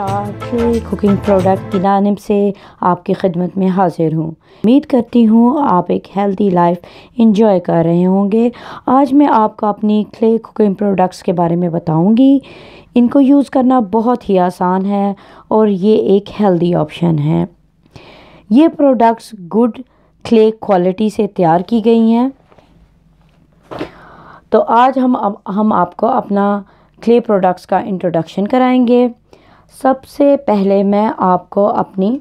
Star के cooking product की जानब से आपकी खिदमत में हाजिर हूँ उम्मीद करती हूँ आप एक हेल्दी लाइफ इंजॉय कर रहे होंगे आज मैं आपको अपनी क्ले कुकिंग प्रोडक्ट्स के बारे में बताऊँगी इनको यूज़ करना बहुत ही आसान है और ये एक हेल्दी ऑप्शन है ये प्रोडक्ट्स गुड क्ले क्वालिटी से तैयार की गई हैं तो आज हम हम आपको अपना क्ले प्रोडक्ट्स का इंट्रोडक्शन कराएंगे सबसे पहले मैं आपको अपनी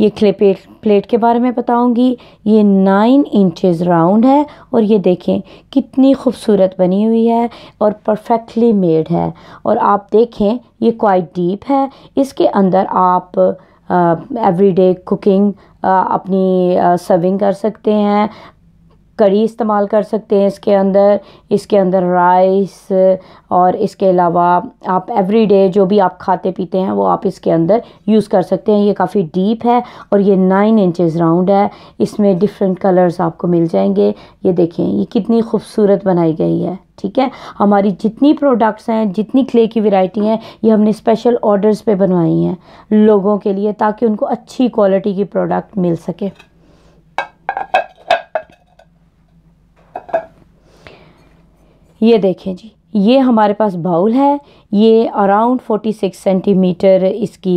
ये क्लेपेट प्लेट प्लेट के बारे में बताऊंगी ये नाइन इंचेस राउंड है और ये देखें कितनी खूबसूरत बनी हुई है और परफेक्टली मेड है और आप देखें ये क्वाइट डीप है इसके अंदर आप एवरीडे uh, कुकिंग uh, अपनी सर्विंग uh, कर सकते हैं करी इस्तेमाल कर सकते हैं इसके अंदर इसके अंदर राइस और इसके अलावा आप एवरीडे जो भी आप खाते पीते हैं वो आप इसके अंदर यूज़ कर सकते हैं ये काफ़ी डीप है और ये नाइन इंचेस राउंड है इसमें डिफरेंट कलर्स आपको मिल जाएंगे ये देखें ये कितनी खूबसूरत बनाई गई है ठीक है हमारी जितनी प्रोडक्ट्स हैं जितनी क्ले की वैरायटी हैं ये हमने स्पेशल ऑर्डर्स पे बनवाई हैं लोगों के लिए ताकि उनको अच्छी क्वालिटी की प्रोडक्ट मिल सके ये देखें जी ये हमारे पास बाउल है ये अराउंड 46 सेंटीमीटर इसकी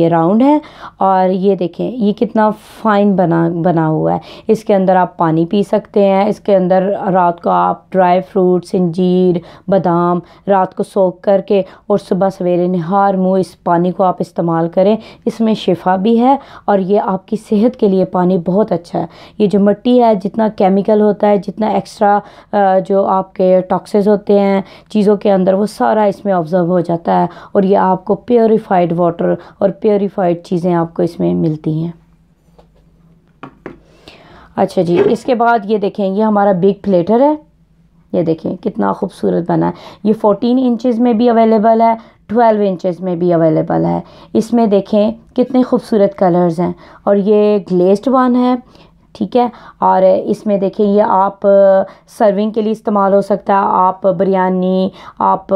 ये राउंड है और ये देखें ये कितना फ़ाइन बना बना हुआ है इसके अंदर आप पानी पी सकते हैं इसके अंदर रात को आप ड्राई फ्रूट्स इंजीर बादाम रात को सोख करके और सुबह सवेरे नहार मुँह इस पानी को आप इस्तेमाल करें इसमें शिफा भी है और ये आपकी सेहत के लिए पानी बहुत अच्छा है ये जो मिट्टी है जितना केमिकल होता है जितना एक्स्ट्रा जो आपके टॉक्सेज होते हैं चीज़ों के अंदर वो सारा इसमें ऑब्ज़र्व हो जाता है और ये आपको प्योरीफाइड वाटर और प्योरीफाइड चीज़ें आपको इसमें मिलती हैं अच्छा जी इसके बाद ये देखें ये हमारा बिग प्लेटर है ये देखें कितना खूबसूरत बना है ये 14 इंचेस में भी अवेलेबल है 12 इंचेस में भी अवेलेबल है इसमें देखें कितने खूबसूरत कलर्स हैं और ये ग्लेस्ड वन है ठीक है और इसमें देखिए ये आप सर्विंग के लिए इस्तेमाल हो सकता है आप बिरयानी आप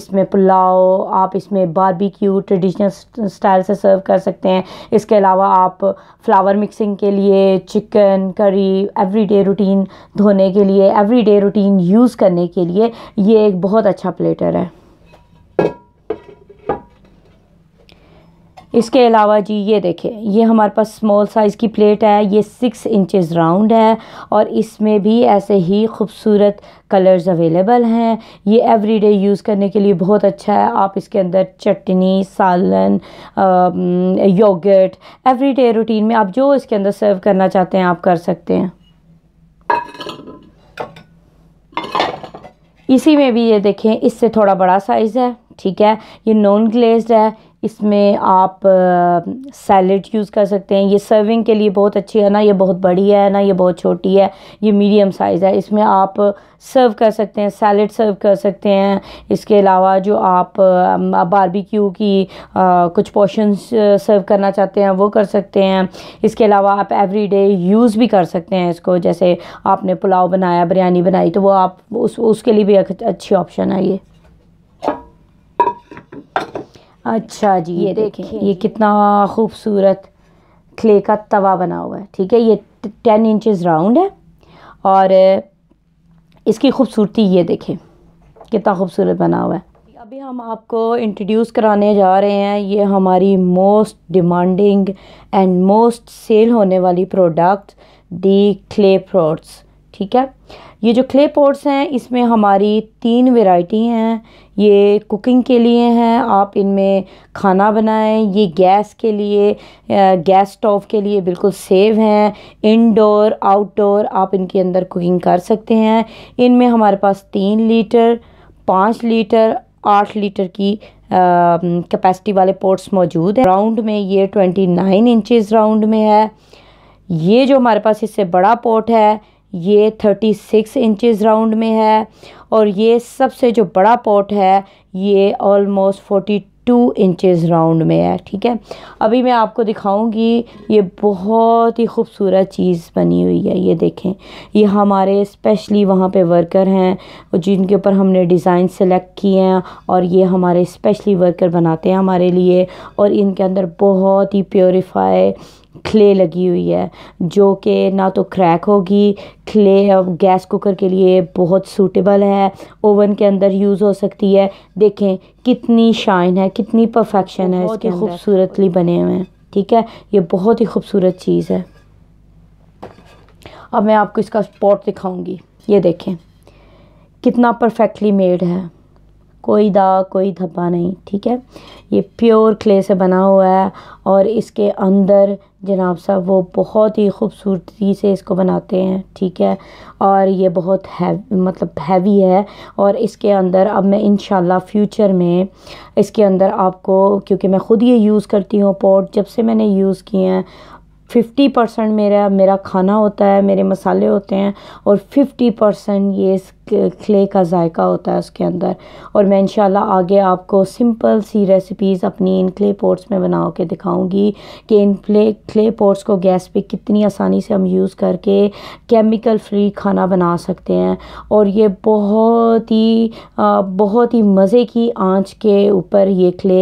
इसमें पुलाव आप इसमें बारबेक्यू ट्रेडिशनल स्टाइल से सर्व कर सकते हैं इसके अलावा आप फ्लावर मिक्सिंग के लिए चिकन करी एवरीडे रूटीन धोने के लिए एवरीडे रूटीन यूज़ करने के लिए ये एक बहुत अच्छा प्लेटर है इसके अलावा जी ये देखें ये हमारे पास स्मॉल साइज़ की प्लेट है ये सिक्स इंचेस राउंड है और इसमें भी ऐसे ही खूबसूरत कलर्स अवेलेबल हैं ये एवरीडे यूज़ करने के लिए बहुत अच्छा है आप इसके अंदर चटनी सालन योगर्ट एवरीडे रूटीन में आप जो इसके अंदर सर्व करना चाहते हैं आप कर सकते हैं इसी में भी ये देखें इससे थोड़ा बड़ा साइज़ है ठीक है ये नॉन ग्लेज्ड है इसमें आप सैलड यूज़ कर सकते हैं ये सर्विंग के लिए बहुत अच्छी है ना ये बहुत बड़ी है ना ये बहुत छोटी है ये मीडियम साइज़ है इसमें आप सर्व कर सकते हैं सैलड सर्व कर सकते हैं इसके अलावा जो आप बारबेक्यू की आ, कुछ पोशंस सर्व करना चाहते हैं वो कर सकते हैं इसके अलावा आप एवरीडे यूज़ भी कर सकते हैं इसको जैसे आपने पुलाव बनाया बिरयानी बनाई तो वो आप उस उसके लिए भी अच्छी ऑप्शन है ये अच्छा जी ये देखें ये कितना खूबसूरत क्ले का तवा बना हुआ है ठीक है ये टेन इंचज़ राउंड है और इसकी खूबसूरती ये देखें कितना खूबसूरत बना हुआ है अभी हम आपको इंट्रोड्यूस कराने जा रहे हैं ये हमारी most demanding and most sale होने वाली प्रोडक्ट दी क्ले प्रोड्स ठीक है ये जो क्ले पोर्ट्स हैं इसमें हमारी तीन वेराइटी हैं ये कुकिंग के लिए हैं आप इनमें खाना बनाएं ये गैस के लिए गैस स्टोव के लिए बिल्कुल सेव हैं इनडोर आउटडोर आप इनके अंदर कुकिंग कर सकते हैं इनमें हमारे पास तीन लीटर पाँच लीटर आठ लीटर की कैपेसिटी वाले पोर्ट्स मौजूद हैं राउंड में ये ट्वेंटी नाइन इंचज़ राउंड में है ये जो हमारे पास इससे बड़ा पोर्ट है ये 36 इंचज़ राउंड में है और ये सबसे जो बड़ा पॉट है ये ऑलमोस्ट 42 इंचज़ राउंड में है ठीक है अभी मैं आपको दिखाऊंगी ये बहुत ही खूबसूरत चीज़ बनी हुई है ये देखें ये हमारे स्पेशली वहाँ पे वर्कर हैं जिनके ऊपर हमने डिज़ाइन सेलेक्ट किए हैं और ये हमारे स्पेशली वर्कर बनाते हैं हमारे लिए और इनके अंदर बहुत ही प्योरीफाई क्ले लगी हुई है जो कि ना तो क्रैक होगी क्ले गैस कुकर के लिए बहुत सूटेबल है ओवन के अंदर यूज़ हो सकती है देखें कितनी शाइन है कितनी परफेक्शन है इसके खूबसूरतली बने हुए हैं ठीक है ये बहुत ही खूबसूरत चीज़ है अब मैं आपको इसका स्पॉट दिखाऊंगी ये देखें कितना परफेक्टली मेड है कोई दाग कोई धब्बा नहीं ठीक है ये प्योर क्ले से बना हुआ है और इसके अंदर जनाब साहब वो बहुत ही खूबसूरती से इसको बनाते हैं ठीक है और ये बहुत है मतलब हैवी है और इसके अंदर अब मैं इन फ्यूचर में इसके अंदर आपको क्योंकि मैं ख़ुद ये यूज़ करती हूँ पॉट जब से मैंने यूज़ किए हैं फिफ्टी परसेंट मेरा मेरा खाना होता है मेरे मसाले होते हैं और फिफ्टी परसेंट ये क्ले का जायका होता है उसके अंदर और मैं इंशाल्लाह आगे आपको सिंपल सी रेसिपीज़ अपनी इन क्ले पोर्ट्स में बना के दिखाऊंगी कि इन क्ले क्ले पोर्ट्स को गैस पे कितनी आसानी से हम यूज़ करके केमिकल फ्री खाना बना सकते हैं और ये बहुत ही बहुत ही मज़े की आँच के ऊपर ये क्ले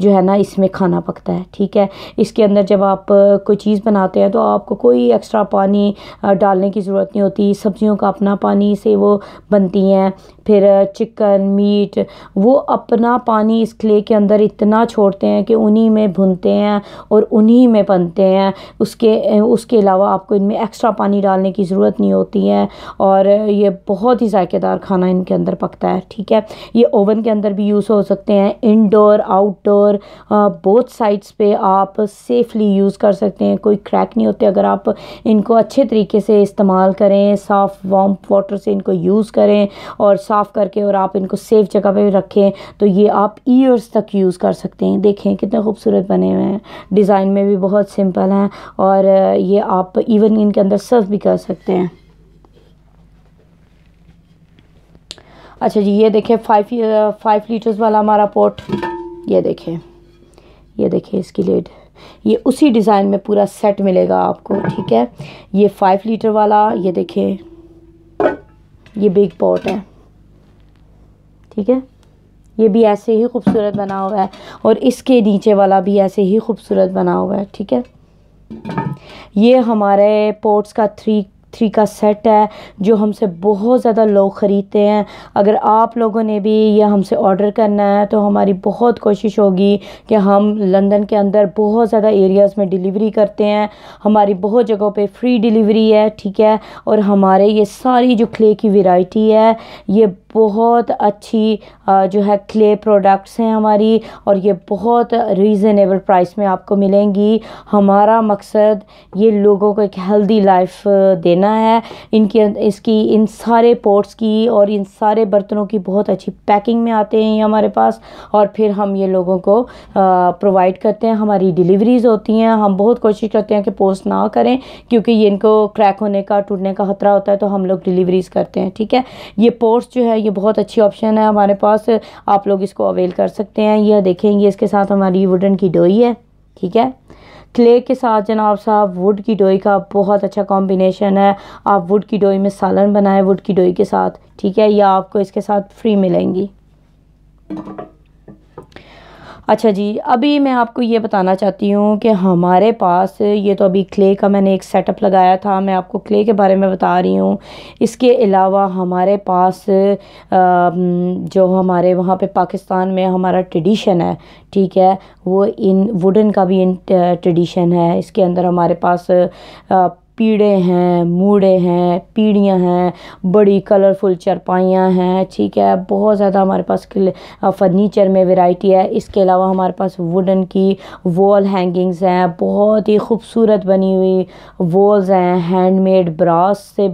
जो है ना इसमें खाना पकता है ठीक है इसके अंदर जब आप कोई चीज़ बनाते हैं तो आपको कोई एक्स्ट्रा पानी डालने की ज़रूरत नहीं होती सब्जियों का अपना पानी से वो बनती हैं फिर चिकन मीट वो अपना पानी इस क्ले के अंदर इतना छोड़ते हैं कि उन्हीं में भुनते हैं और उन्हीं में बनते हैं उसके उसके अलावा आपको इनमें एक्स्ट्रा पानी डालने की ज़रूरत नहीं होती है और ये बहुत ही ऐकेदार खाना इनके अंदर पकता है ठीक है ये ओवन के अंदर भी यूज़ हो सकते हैं इनडोर आउटडोर बोथ साइड्स पे आप सेफली यूज़ कर सकते हैं कोई क्रैक नहीं होते अगर आप इनको अच्छे तरीके से इस्तेमाल करें साफ़ वार्म वाटर से इनको यूज़ करें और साफ़ करके और आप इनको सेफ़ जगह पे रखें तो ये आप ईयर्स तक यूज़ कर सकते हैं देखें कितने खूबसूरत बने हुए हैं डिज़ाइन में भी बहुत सिंपल हैं और ये आप इवन इनके अंदर सर्व भी कर सकते हैं अच्छा जी ये देखें फाइव फाइव लीटर्स वाला हमारा पोट ये देखें ये देखें इसकी लेड ये उसी डिज़ाइन में पूरा सेट मिलेगा आपको ठीक है ये फाइव लीटर वाला ये देखें ये बिग पॉट है ठीक है ये भी ऐसे ही खूबसूरत बना हुआ है और इसके नीचे वाला भी ऐसे ही खूबसूरत बना हुआ है ठीक है ये हमारे पोर्ट्स का थ्री थ्री का सेट है जो हमसे बहुत ज़्यादा लोग ख़रीदते हैं अगर आप लोगों ने भी यह हमसे ऑर्डर करना है तो हमारी बहुत कोशिश होगी कि हम लंदन के अंदर बहुत ज़्यादा एरियाज़ में डिलीवरी करते हैं हमारी बहुत जगहों पे फ्री डिलीवरी है ठीक है और हमारे ये सारी जो क्ले की वेराइटी है ये बहुत अच्छी जो है क्ले प्रोडक्ट्स हैं हमारी और ये बहुत रीज़नेबल प्राइस में आपको मिलेंगी हमारा मकसद ये लोगों को एक हेल्दी लाइफ देना है इनके अं, इसकी इन सारे पोर्ट्स की और इन सारे बर्तनों की बहुत अच्छी पैकिंग में आते हैं ये हमारे पास और फिर हम ये लोगों को प्रोवाइड करते हैं हमारी डिलीवरीज़ होती हैं हम बहुत कोशिश करते हैं कि पोस्ट ना करें क्योंकि ये इनको क्रैक होने का टूटने का ख़तरा होता है तो हम लोग डिलीवरीज़ करते हैं ठीक है ये पोर्ट्स जो है ये बहुत अच्छी ऑप्शन है हमारे पास आप लोग इसको अवेल कर सकते हैं यह देखेंगे इसके साथ हमारी वुडन की डोई है ठीक है क्ले के साथ जनाब साहब वुड की डोई का बहुत अच्छा कॉम्बिनेशन है आप वुड की डोई में सालन बनाएं वुड की डोई के साथ ठीक है या आपको इसके साथ फ्री मिलेंगी अच्छा जी अभी मैं आपको ये बताना चाहती हूँ कि हमारे पास ये तो अभी क्ले का मैंने एक सेटअप लगाया था मैं आपको क्ले के बारे में बता रही हूँ इसके अलावा हमारे पास जो हमारे वहाँ पे पाकिस्तान में हमारा ट्रेडिशन है ठीक है वो इन वुडन का भी इन ट्रेडिशन है इसके अंदर हमारे पास पीड़े हैं मूड़े हैं पीढ़ियाँ हैं बड़ी कलरफुल चरपाइयाँ हैं ठीक है बहुत ज़्यादा हमारे पास फर्नीचर में वैरायटी है इसके अलावा हमारे पास वुडन की वॉल हैंगिंग्स हैं बहुत ही खूबसूरत बनी हुई वॉल्स हैं हैंडमेड ब्रास से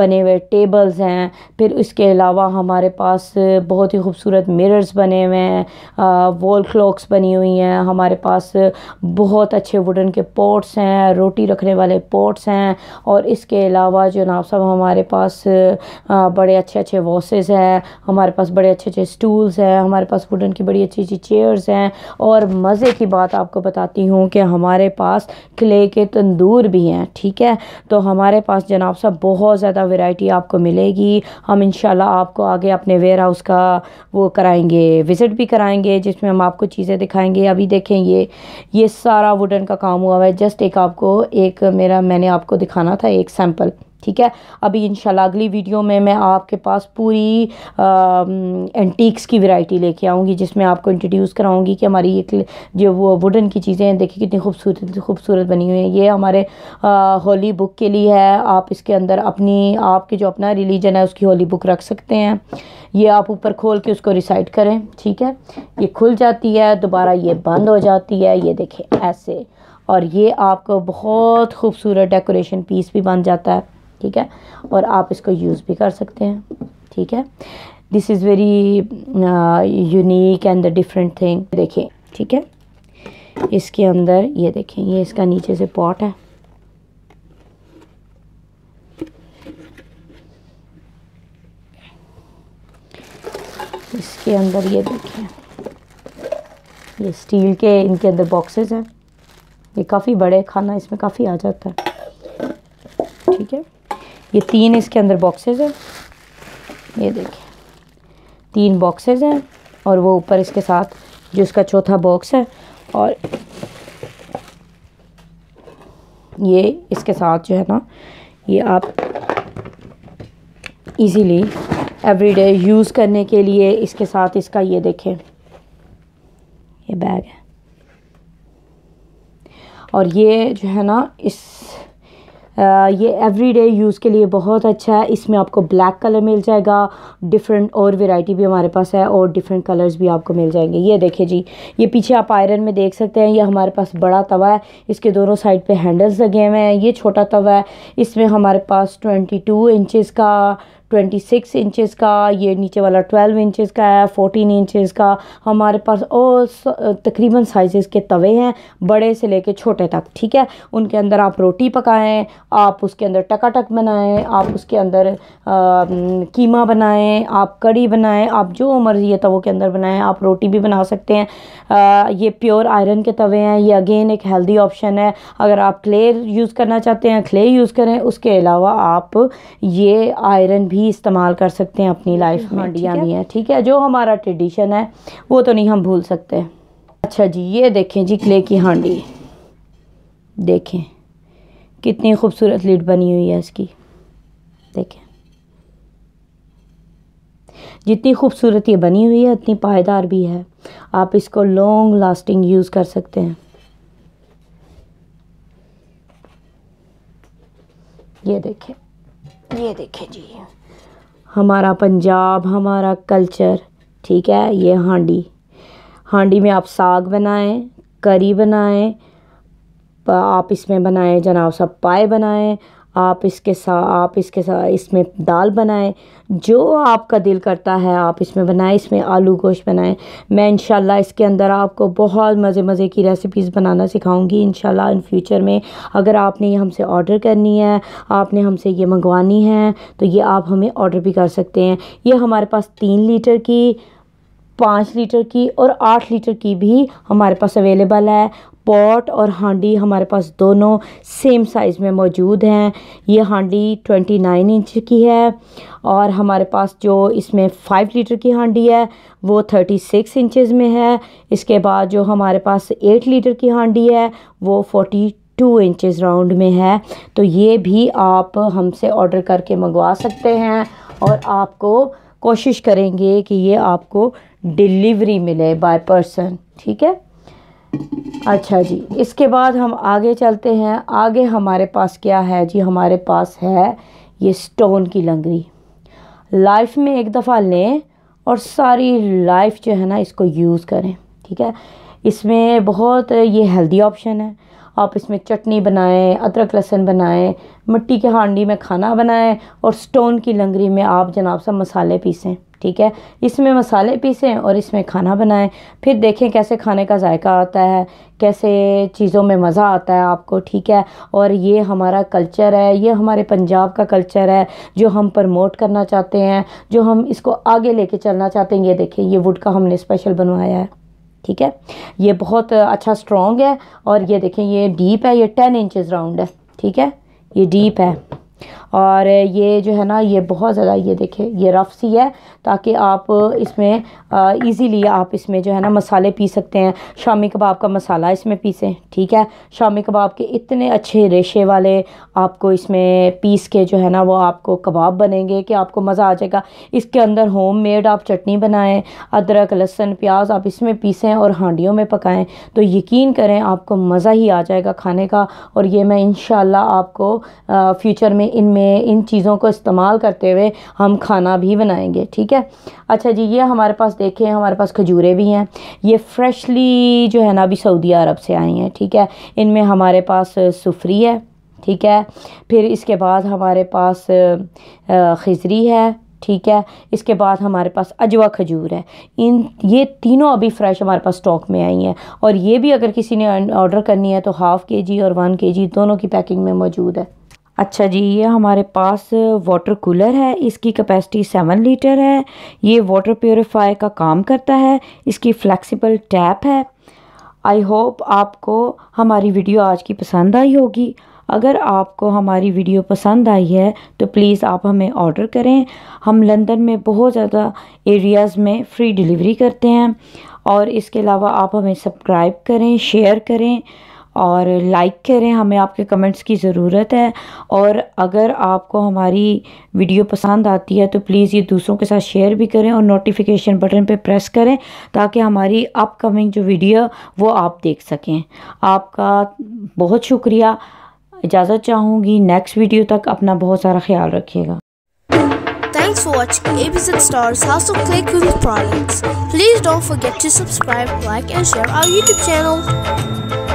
बने हुए टेबल्स हैं फिर इसके अलावा हमारे पास बहुत ही खूबसूरत मिरर्स बने हुए हैं वॉल क्लॉक्स बनी हुई हैं हमारे पास बहुत अच्छे वुडन के पॉट्स हैं रोटी रखने वाले पॉट्स हैं हैं और इसके अलावा जनाब सब हमारे पास बड़े अच्छे अच्छे वॉसेज़ हैं हमारे पास बड़े अच्छे अच्छे स्टूल्स हैं हमारे पास वुडन की बड़ी अच्छी अच्छी चेयर्स हैं और मज़े की बात आपको बताती हूँ कि हमारे पास क्ले के तंदूर भी हैं ठीक है तो हमारे पास जनाब साहब बहुत ज़्यादा वेराइटी आपको मिलेगी हम इन आपको आगे अपने वेयर हाउस का वो कराएंगे विज़िट भी कराएंगे जिसमें हम आपको चीज़ें दिखाएंगे अभी देखें ये ये सारा वुडन का काम हुआ हुआ है जस्ट एक आपको एक मेरा मैंने आपको आपको दिखाना था एक सैम्पल ठीक है अभी इंशाल्लाह अगली वीडियो में मैं आपके पास पूरी एंटीक्स की वैरायटी लेके आऊँगी जिसमें आपको इंट्रोड्यूस कराऊँगी कि हमारी ये जो वो वुडन की चीज़ें हैं देखिए कितनी खूबसूरत खूबसूरत बनी हुई हैं ये हमारे आ, होली बुक के लिए है आप इसके अंदर अपनी आपके जो अपना रिलीजन है उसकी होली बुक रख सकते हैं ये आप ऊपर खोल के उसको रिसाइड करें ठीक है ये खुल जाती है दोबारा ये बंद हो जाती है ये देखें ऐसे और ये आपको बहुत खूबसूरत डेकोरेशन पीस भी बन जाता है ठीक है और आप इसको यूज़ भी कर सकते हैं ठीक है this is very unique and the different thing देखें ठीक है इसके अंदर ये देखें ये इसका नीचे से पॉट है इसके अंदर ये देखें ये स्टील के इनके अंदर बॉक्सेस हैं ये काफ़ी बड़े खाना इसमें काफ़ी आ जाता है ठीक है ये तीन इसके अंदर बॉक्सेस हैं ये देखिए तीन बॉक्सेस हैं और वो ऊपर इसके साथ जो इसका चौथा बॉक्स है और ये इसके साथ जो है ना ये आप इजीली एवरीडे यूज़ करने के लिए इसके साथ इसका ये देखें ये बैग है और ये जो है ना इस आ, ये एवरीडे यूज़ के लिए बहुत अच्छा है इसमें आपको ब्लैक कलर मिल जाएगा डिफरेंट और वैरायटी भी हमारे पास है और डिफरेंट कलर्स भी आपको मिल जाएंगे ये देखिए जी ये पीछे आप आयरन में देख सकते हैं ये हमारे पास बड़ा तवा है इसके दोनों साइड पे हैंडल्स लगे हुए हैं ये छोटा तवा है इसमें हमारे पास ट्वेंटी टू इंचज़ का ट्वेंटी सिक्स इंचज़ का ये नीचे वाला ट्वेल्व इंचज़ का है फोटीन इंचज़ का हमारे पास और तकरीबन साइज़ के तवे हैं बड़े से लेके छोटे तक ठीक है उनके अंदर आप रोटी पकाएं आप उसके अंदर टकाटक बनाएं आप उसके अंदर आ, कीमा बनाएं आप कड़ी बनाएं आप जो मर्ज़ी है तवों के अंदर बनाएं आप रोटी भी बना सकते हैं आ, ये प्योर आयरन के तवे हैं ये अगेन एक हेल्दी ऑप्शन है अगर आप क्ले यूज़ करना चाहते हैं क्ले यूज़ करें उसके अलावा आप ये आयरन भी भी इस्तेमाल कर सकते हैं अपनी लाइफ में हांडिया भी है ठीक है जो हमारा ट्रेडिशन है वो तो नहीं हम भूल सकते अच्छा जी ये देखें जी क्ले की हांडी देखें कितनी खूबसूरत लीड बनी हुई है इसकी देखें जितनी खूबसूरत ये बनी हुई है उतनी पायदार भी है आप इसको लॉन्ग लास्टिंग यूज़ कर सकते हैं ये देखें ये देखें जी हमारा पंजाब हमारा कल्चर ठीक है ये हांडी हांडी में आप साग बनाएं करी बनाएं आप इसमें बनाएं जनाब सब पाए बनाएं आप इसके साथ आप इसके साथ इसमें दाल बनाएं जो आपका दिल करता है आप इसमें बनाएं इसमें आलू गोश्त बनाएं मैं इंशाल्लाह इसके अंदर आपको बहुत मज़े मज़े की रेसिपीज़ बनाना सिखाऊंगी इंशाल्लाह इन फ्यूचर में अगर आपने ये हमसे ऑर्डर करनी है आपने हमसे ये मंगवानी है तो ये आप हमें ऑर्डर भी कर सकते हैं ये हमारे पास तीन लीटर की पाँच लीटर की और आठ लीटर की भी हमारे पास अवेलेबल है पॉट और हांडी हमारे पास दोनों सेम साइज़ में मौजूद हैं ये हांडी 29 इंच की है और हमारे पास जो इसमें 5 लीटर की हांडी है वो 36 इंचज़ में है इसके बाद जो हमारे पास 8 लीटर की हांडी है वो 40 टू इंचज़ राउंड में है तो ये भी आप हमसे ऑर्डर करके मंगवा सकते हैं और आपको कोशिश करेंगे कि ये आपको डिलीवरी मिले बाय पर्सन ठीक है अच्छा जी इसके बाद हम आगे चलते हैं आगे हमारे पास क्या है जी हमारे पास है ये स्टोन की लंगड़ी लाइफ में एक दफ़ा लें और सारी लाइफ जो है ना इसको यूज़ करें ठीक है इसमें बहुत ये हेल्दी ऑप्शन है आप इसमें चटनी बनाएं अदरक लहसुन बनाएं मिट्टी के हांडी में खाना बनाएं और स्टोन की लंगड़ी में आप जनाब सब मसाले पीसें ठीक है इसमें मसाले पीसें और इसमें खाना बनाएं फिर देखें कैसे खाने का जायका आता है कैसे चीज़ों में मज़ा आता है आपको ठीक है और ये हमारा कल्चर है ये हमारे पंजाब का कल्चर है जो हम प्रमोट करना चाहते हैं जो हम इसको आगे लेके चलना चाहते हैं ये देखें ये वुड का हमने स्पेशल बनवाया है ठीक है ये बहुत अच्छा स्ट्रॉन्ग है और ये देखें ये डीप है ये टेन इंचज़ राउंड है ठीक है ये डीप है और ये जो है ना ये बहुत ज़्यादा ये देखें ये रफ़ सी है ताकि आप इसमें इजीली आप इसमें जो है ना मसाले पी सकते हैं शामी कबाब का मसाला इसमें पीसें ठीक है शामी कबाब के इतने अच्छे रेशे वाले आपको इसमें पीस के जो है ना वो आपको कबाब बनेंगे कि आपको मज़ा आ जाएगा इसके अंदर होम मेड आप चटनी बनाएं अदरक लहसन प्याज आप इसमें पीसें और हांडियों में पकाएँ तो यकीन करें आपको मज़ा ही आ जाएगा खाने का और ये मैं इन आपको फ़्यूचर में इनमें इन चीज़ों को इस्तेमाल करते हुए हम खाना भी बनाएंगे ठीक है अच्छा जी ये हमारे पास देखें हमारे पास खजूरें भी हैं ये फ्रेशली जो है ना अभी सऊदी अरब से आई हैं ठीक है इनमें हमारे पास सुफरी है ठीक है फिर इसके बाद हमारे पास खजरी है ठीक है इसके बाद हमारे पास अजवा खजूर है इन ये तीनों अभी फ़्रेश हमारे पास स्टॉक में आई हैं और ये भी अगर किसी ने ऑर्डर करनी है तो हाफ़ के जी और वन के जी दोनों की पैकिंग में मौजूद है अच्छा जी ये हमारे पास वाटर कूलर है इसकी कैपेसिटी सेवन लीटर है ये वाटर प्योरीफायर का काम करता है इसकी फ्लेक्सिबल टैप है आई होप आपको हमारी वीडियो आज की पसंद आई होगी अगर आपको हमारी वीडियो पसंद आई है तो प्लीज़ आप हमें ऑर्डर करें हम लंदन में बहुत ज़्यादा एरियाज़ में फ्री डिलीवरी करते हैं और इसके अलावा आप हमें सब्सक्राइब करें शेयर करें और लाइक करें हमें आपके कमेंट्स की ज़रूरत है और अगर आपको हमारी वीडियो पसंद आती है तो प्लीज़ ये दूसरों के साथ शेयर भी करें और नोटिफिकेशन बटन पे प्रेस करें ताकि हमारी अपकमिंग जो वीडियो वो आप देख सकें आपका बहुत शुक्रिया इजाज़त चाहूँगी नेक्स्ट वीडियो तक अपना बहुत सारा ख्याल रखिएगा Thanks for watching ABZ Stars House of Clay Cooking Products. Please don't forget to subscribe, like, and share our YouTube channel.